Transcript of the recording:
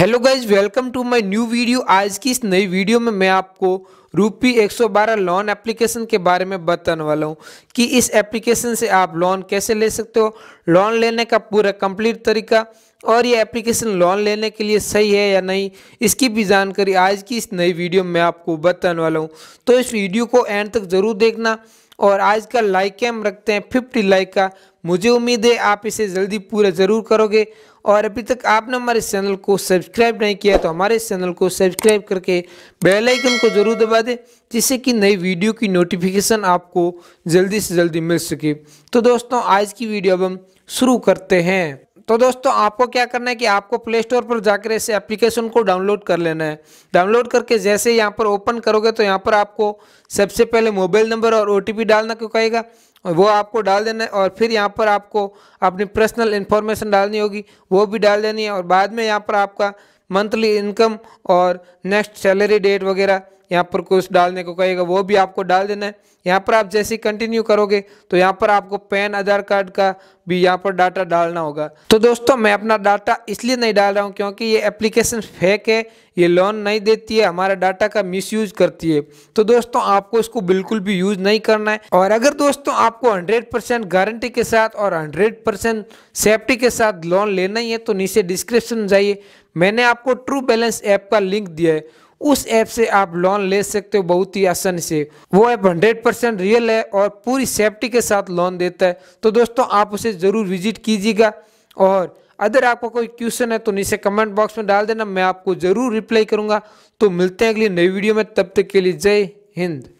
hello guys welcome to my new video आज की इस नई वीडियो में मैं आपको रूपी 112 लोन एप्लीकेशन के बारे में बताने वाला हूँ कि इस एप्लीकेशन से आप लोन कैसे ले सकते हो लोन लेने का पूरा कंप्लीट तरीका और ये एप्लीकेशन लोन लेने के लिए सही है या नहीं इसकी भी जानकारी आज की इस नई वीडियो में आपको बताने वाला हूँ तो इस वीडियो को एंड तक ज़रूर देखना और आज का लाइक कैम रखते हैं फिफ्टी लाइक का मुझे उम्मीद है आप इसे जल्दी पूरा ज़रूर करोगे और अभी तक आपने हमारे चैनल को सब्सक्राइब नहीं किया तो हमारे चैनल को सब्सक्राइब करके बेल आइकन को ज़रूर दबा दें जिससे कि नई वीडियो की नोटिफिकेशन आपको जल्दी से जल्दी मिल सके तो दोस्तों आज की वीडियो अब हम शुरू करते हैं तो दोस्तों आपको क्या करना है कि आपको प्ले स्टोर पर जाकर इस एप्लीकेशन को डाउनलोड कर लेना है डाउनलोड करके जैसे यहाँ पर ओपन करोगे तो यहाँ पर आपको सबसे पहले मोबाइल नंबर और ओ डालना क्यों कहेगा वो आपको डाल देना है और फिर यहाँ पर आपको अपनी पर्सनल इन्फॉर्मेशन डालनी होगी वो भी डाल देनी है और बाद में यहाँ पर आपका मंथली इनकम और नेक्स्ट सैलरी डेट वगैरह यहाँ पर कुछ डालने को कहेगा वो भी आपको डाल देना है यहाँ पर आप जैसे कंटिन्यू करोगे तो यहाँ पर आपको पैन आधार कार्ड का भी यहाँ पर डाटा डालना होगा तो दोस्तों मैं अपना डाटा इसलिए नहीं डाल रहा हूँ क्योंकि ये एप्लीकेशन फेक है ये लोन नहीं देती है हमारा डाटा का यूज करती है तो दोस्तों आपको इसको बिल्कुल भी यूज नहीं करना है और अगर दोस्तों आपको परसेंट गारंटी के साथ और परसेंट सेफ्टी के साथ लोन लेना ही है तो नीचे डिस्क्रिप्शन में जाइए मैंने आपको ट्रू बैलेंस ऐप का लिंक दिया है उस ऐप से आप लोन ले सकते हो बहुत ही आसानी से वो ऐप हंड्रेड परसेंट रियल है और पूरी सेफ्टी के साथ लोन देता है तो दोस्तों आप उसे ज़रूर विजिट कीजिएगा और अगर आपका कोई क्वेश्चन है तो नीचे कमेंट बॉक्स में डाल देना मैं आपको ज़रूर रिप्लाई करूँगा तो मिलते हैं अगली नई वीडियो में तब तक के लिए जय हिंद